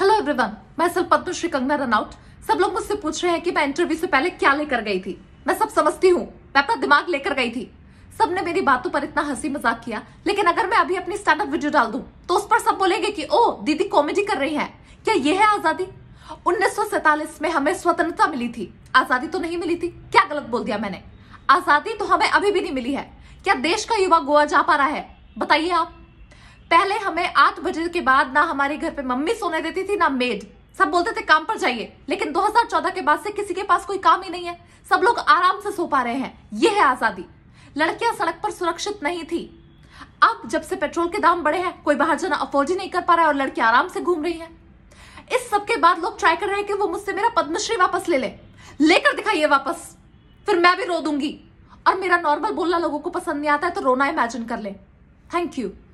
hello everyone मैं sir Padmashri Kangana Ranaut सब लोग मुझसे पूछ रहे हैं कि मैं इंटरव्यू से पहले क्या लेकर गई थी मैं सब समझती हूँ मैं अपना दिमाग लेकर गई थी सबने मेरी बातों पर इतना हंसी मजाक किया लेकिन अगर मैं अभी अपनी स्टैंडअप वीडियो डाल दू तो उस पर सब बोलेंगे की ओ दीदी कॉमेडी कर रही है क्या ये है आजादी उन्नीस में हमें स्वतंत्रता मिली थी आजादी तो नहीं मिली थी क्या गलत बोल दिया मैंने आजादी तो हमें अभी भी नहीं मिली है क्या देश का युवा गोवा जा पा रहा है बताइए आप पहले हमें आठ बजे के बाद ना हमारे घर पे मम्मी सोने देती थी ना मेड सब बोलते थे काम पर जाइए लेकिन 2014 के बाद से किसी के पास कोई काम ही नहीं है सब लोग आराम से सो पा रहे हैं यह है आजादी लड़कियां सड़क पर सुरक्षित नहीं थी अब जब से पेट्रोल के दाम बढ़े हैं कोई बाहर जाना अफोर्ड ही नहीं कर पा रहा है और लड़कियां आराम से घूम रही है इस सब के बाद लोग ट्राई कर रहे हैं कि वो मुझसे मेरा पद्मश्री वापस ले ले लेकर दिखाइए वापस फिर मैं भी रो दूंगी और मेरा नॉर्मल बोलना लोगों को पसंद नहीं आता है तो रोना इमेजिन कर ले थैंक यू